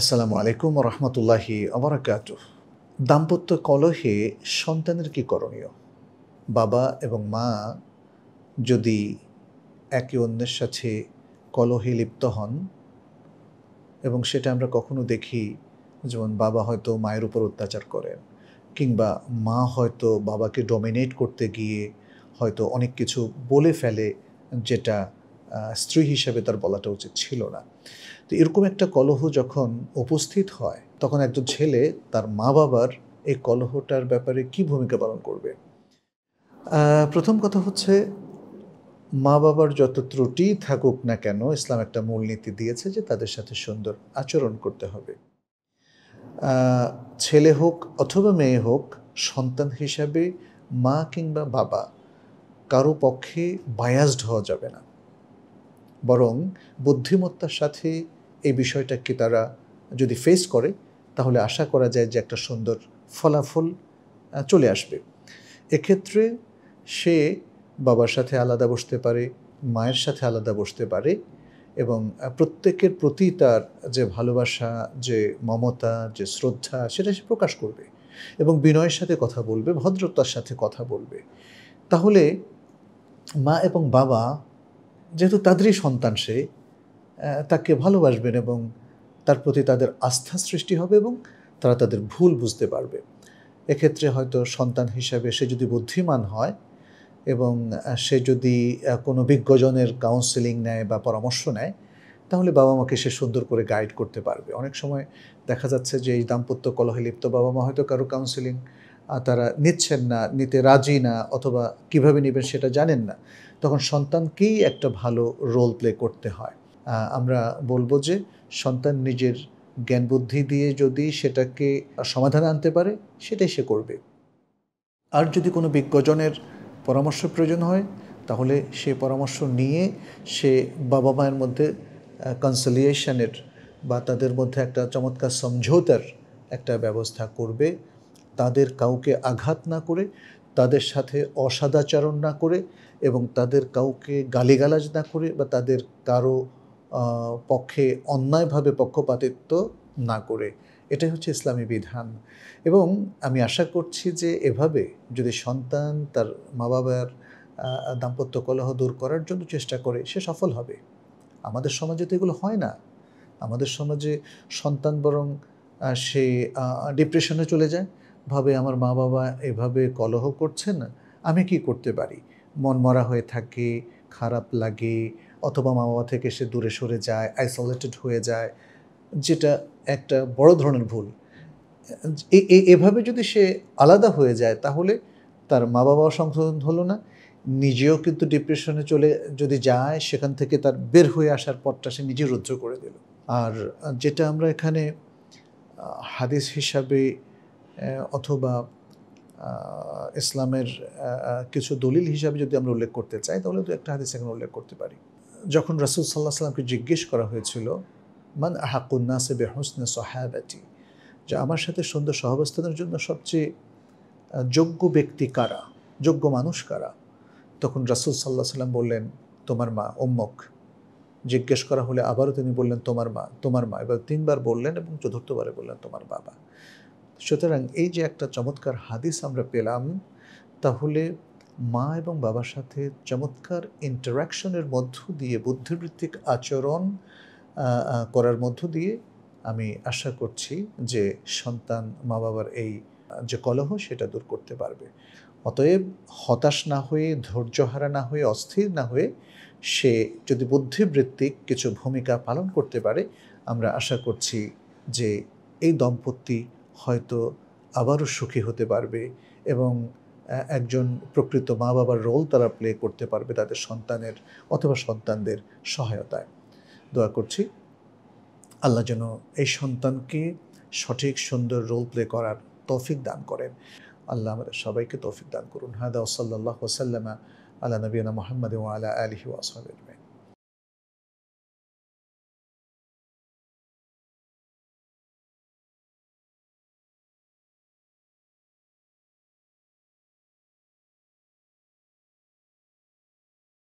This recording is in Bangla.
আসসালামু আলাইকুম রহমতুল্লাহি আবরাকাত দাম্পত্য কলহে সন্তানের কি করণীয় বাবা এবং মা যদি একে অন্যের সাথে কলহে লিপ্ত হন এবং সেটা আমরা কখনো দেখি যেমন বাবা হয়তো মায়ের উপর অত্যাচার করেন কিংবা মা হয়তো বাবাকে ডমিনেট করতে গিয়ে হয়তো অনেক কিছু বলে ফেলে যেটা স্ত্রী হিসেবে তার বলাটা উচিত ছিল না তো এরকম একটা কলহ যখন উপস্থিত হয় তখন একজন ছেলে তার মা বাবার এই কলহটার ব্যাপারে কি ভূমিকা পালন করবে প্রথম কথা হচ্ছে মা বাবার যত ত্রুটি থাকুক না কেন ইসলাম একটা মূলনীতি দিয়েছে যে তাদের সাথে সুন্দর আচরণ করতে হবে ছেলে হোক অথবা মেয়ে হোক সন্তান হিসাবে মা কিংবা বাবা কারো পক্ষে বায়াসড হওয়া যাবে না বরং বুদ্ধিমত্তার সাথে এই বিষয়টাকে তারা যদি ফেস করে তাহলে আশা করা যায় যে একটা সুন্দর ফলাফল চলে আসবে এক্ষেত্রে সে বাবার সাথে আলাদা বসতে পারে মায়ের সাথে আলাদা বসতে পারে এবং প্রত্যেকের প্রতি তার যে ভালোবাসা যে মমতা যে শ্রদ্ধা সেটা সে প্রকাশ করবে এবং বিনয়ের সাথে কথা বলবে ভদ্রতার সাথে কথা বলবে তাহলে মা এবং বাবা যেহেতু তাদেরই সন্তান সে তাকে ভালোবাসবেন এবং তার প্রতি তাদের আস্থা সৃষ্টি হবে এবং তারা তাদের ভুল বুঝতে পারবে এক্ষেত্রে হয়তো সন্তান হিসাবে সে যদি বুদ্ধিমান হয় এবং সে যদি কোনো বিজ্ঞজনের কাউন্সেলিং নেয় বা পরামর্শ নেয় তাহলে বাবা মাকে সে সুন্দর করে গাইড করতে পারবে অনেক সময় দেখা যাচ্ছে যে এই দাম্পত্য কলহে লিপ্ত বাবা মা হয়তো কারো কাউন্সেলিং তারা নিচ্ছেন না নিতে রাজি না অথবা কিভাবে নেবেন সেটা জানেন না তখন সন্তানকেই একটা ভালো রোল প্লে করতে হয় আমরা বলবো যে সন্তান নিজের জ্ঞান বুদ্ধি দিয়ে যদি সেটাকে সমাধান আনতে পারে সেটাই সে করবে আর যদি কোনো বিজ্ঞজনের পরামর্শ প্রয়োজন হয় তাহলে সে পরামর্শ নিয়ে সে বাবা মায়ের মধ্যে কনসোলিয়েশনের বা তাদের মধ্যে একটা চমৎকার সমঝোতার একটা ব্যবস্থা করবে তাদের কাউকে আঘাত না করে তাদের সাথে অসাদাচারণ না করে এবং তাদের কাউকে গালিগালাজ না করে বা তাদের কারো পক্ষে অন্যায়ভাবে পক্ষপাতিত্ব না করে এটাই হচ্ছে ইসলামী বিধান এবং আমি আশা করছি যে এভাবে যদি সন্তান তার মা বাবার দাম্পত্য কলহ দূর করার জন্য চেষ্টা করে সে সফল হবে আমাদের সমাজে তো এগুলো হয় না আমাদের সমাজে সন্তান বরং সে ডিপ্রেশনে চলে যায় ভাবে আমার মা বাবা এভাবে কলহ করছেন আমি কি করতে পারি মন মরা হয়ে থাকে খারাপ লাগে অথবা মা বাবা থেকে সে দূরে সরে যায় আইসোলেটেড হয়ে যায় যেটা একটা বড় ধরনের ভুল এভাবে যদি সে আলাদা হয়ে যায় তাহলে তার মা বাবাও সংশোধন হলো না নিজেও কিন্তু ডিপ্রেশনে চলে যদি যায় সেখান থেকে তার বের হয়ে আসার পথটা সে নিজে রুদ্ধ করে দিল আর যেটা আমরা এখানে হাদিস হিসাবে অথবা ইসলামের কিছু দলিল হিসাবে যদি আমরা উল্লেখ করতে চাই তাহলে তো একটা হাদিস এখানে উল্লেখ করতে পারি যখন রাসুল সাল্লাহ সাল্লামকে জিজ্ঞেস করা হয়েছিল মান আহাকুন্নাসে বে হোসনে সহায়াবাটি যে আমার সাথে সুন্দর সহাবস্থানের জন্য সবচেয়ে যোগ্য ব্যক্তি কারা যোগ্য মানুষ কারা তখন রাসুল সাল্লাহ সাল্লাম বললেন তোমার মা অম্মক জিজ্ঞেস করা হলে আবারও তিনি বললেন তোমার মা তোমার মা এবার তিনবার বললেন এবং চতুর্থবারে বললেন তোমার বাবা সুতরাং এই যে একটা চমৎকার হাদিস আমরা পেলাম তাহলে মা এবং বাবার সাথে চমৎকার ইন্টারাকশনের মধ্য দিয়ে বুদ্ধিবৃত্তিক আচরণ করার মধ্য দিয়ে আমি আশা করছি যে সন্তান মা বাবার এই যে কলহ সেটা দূর করতে পারবে অতএব হতাশ না হয়ে ধৈর্যহারা না হয়ে অস্থির না হয়ে সে যদি বুদ্ধিবৃত্তিক কিছু ভূমিকা পালন করতে পারে আমরা আশা করছি যে এই দম্পতি হয়তো আবারও সুখী হতে পারবে এবং একজন প্রকৃত মা বাবার রোল তারা প্লে করতে পারবে তাদের সন্তানের অথবা সন্তানদের সহায়তায় দোয়া করছি আল্লাহ যেন এই সন্তানকে সঠিক সুন্দর রোল প্লে করার তৌফিক দান করেন আল্লাহ আমাদের সবাইকে তৌফিক দান করুন হাদা ওসাল্লাহ ওসাল্লামা আল্লাহ নবীনা মোহাম্মদ ও আলা আলহি ওয়াসাল্লাম